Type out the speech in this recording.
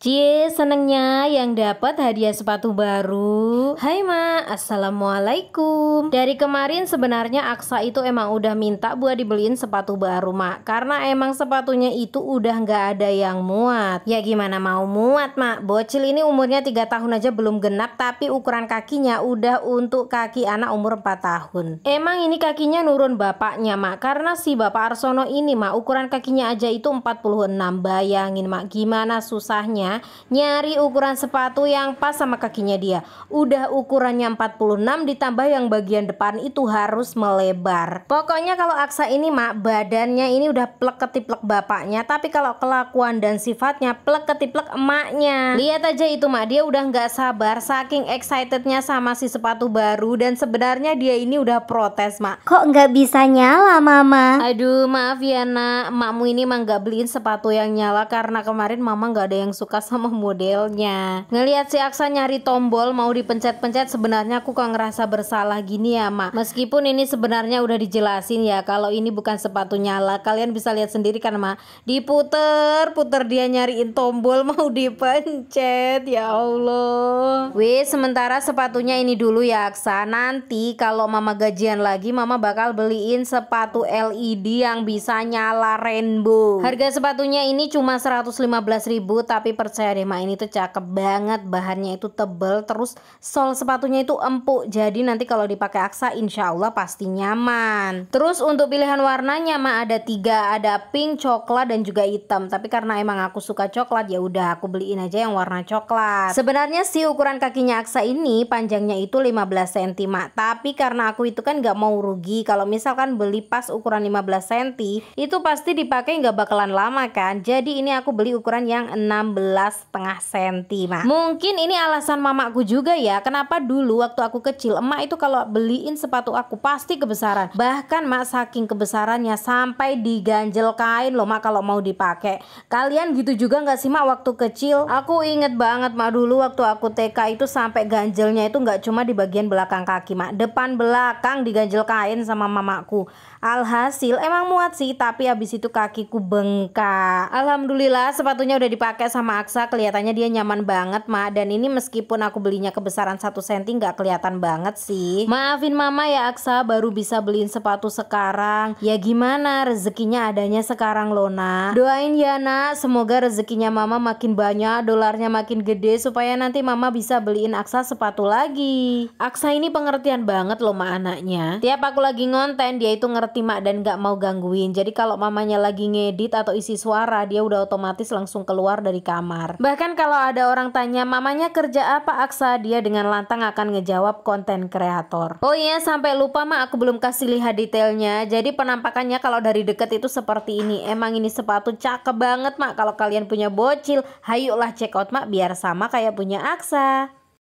Cie, senengnya yang dapat hadiah sepatu baru. Hai Ma, Assalamualaikum. Dari kemarin sebenarnya Aksa itu emang udah minta buat dibeliin sepatu baru, Ma. Karena emang sepatunya itu udah nggak ada yang muat. Ya gimana mau muat, Ma? Bocil ini umurnya 3 tahun aja belum genap, tapi ukuran kakinya udah untuk kaki anak umur 4 tahun. Emang ini kakinya nurun bapaknya, Ma. Karena si Bapak Arsono ini, Ma, ukuran kakinya aja itu 46. Bayangin, mak, gimana susahnya nyari ukuran sepatu yang pas sama kakinya dia. Udah ukurannya 46 ditambah yang bagian depan itu harus melebar. Pokoknya kalau Aksa ini mak badannya ini udah plek ketiplek bapaknya. Tapi kalau kelakuan dan sifatnya plek ketiplek emaknya. Lihat aja itu mak dia udah nggak sabar saking excitednya sama si sepatu baru. Dan sebenarnya dia ini udah protes mak. Kok nggak bisa nyala mama? Aduh maaf ya nak. Makmu ini emang nggak beliin sepatu yang nyala karena kemarin mama nggak ada yang suka sama modelnya ngelihat si Aksa nyari tombol mau dipencet-pencet sebenarnya aku kok ngerasa bersalah gini ya mak meskipun ini sebenarnya udah dijelasin ya kalau ini bukan sepatu nyala kalian bisa lihat sendiri kan mak diputer puter dia nyariin tombol mau dipencet ya Allah wih sementara sepatunya ini dulu ya Aksa nanti kalau mama gajian lagi mama bakal beliin sepatu LED yang bisa nyala rainbow harga sepatunya ini cuma 115.000 tapi per menurut saya deh ini tuh cakep banget bahannya itu tebel terus sol sepatunya itu empuk jadi nanti kalau dipakai aksa insya Allah pasti nyaman terus untuk pilihan warnanya mak ada tiga ada pink coklat dan juga hitam tapi karena emang aku suka coklat ya udah aku beliin aja yang warna coklat sebenarnya sih ukuran kakinya aksa ini panjangnya itu 15 cm mak tapi karena aku itu kan nggak mau rugi kalau misalkan beli pas ukuran 15 cm itu pasti dipakai nggak bakalan lama kan jadi ini aku beli ukuran yang 16 setengah senti mak mungkin ini alasan mamaku juga ya kenapa dulu waktu aku kecil emak itu kalau beliin sepatu aku pasti kebesaran bahkan mak saking kebesarannya sampai diganjel kain loh mak kalau mau dipakai kalian gitu juga nggak sih mak waktu kecil aku inget banget mak dulu waktu aku TK itu sampai ganjelnya itu nggak cuma di bagian belakang kaki mak depan belakang diganjel kain sama mamaku alhasil emang muat sih tapi habis itu kakiku bengkak alhamdulillah sepatunya udah dipakai sama aku Laksa kelihatannya dia nyaman banget, Ma. Dan ini meskipun aku belinya kebesaran satu cm nggak kelihatan banget sih. Maafin Mama ya, Aksa. Baru bisa beliin sepatu sekarang. Ya gimana, rezekinya adanya sekarang, Lona. Doain ya, Nak. Semoga rezekinya Mama makin banyak, dolarnya makin gede, supaya nanti Mama bisa beliin Aksa sepatu lagi. Aksa ini pengertian banget loh, Ma, anaknya. Tiap aku lagi ngonten, dia itu ngerti, Ma, dan nggak mau gangguin. Jadi kalau mamanya lagi ngedit atau isi suara, dia udah otomatis langsung keluar dari kamar. Bahkan kalau ada orang tanya mamanya kerja apa Aksa, dia dengan lantang akan ngejawab konten kreator. Oh iya, sampai lupa mak aku belum kasih lihat detailnya. Jadi penampakannya kalau dari deket itu seperti ini. Emang ini sepatu cakep banget mak. Kalau kalian punya bocil, hayuklah check out mak biar sama kayak punya Aksa.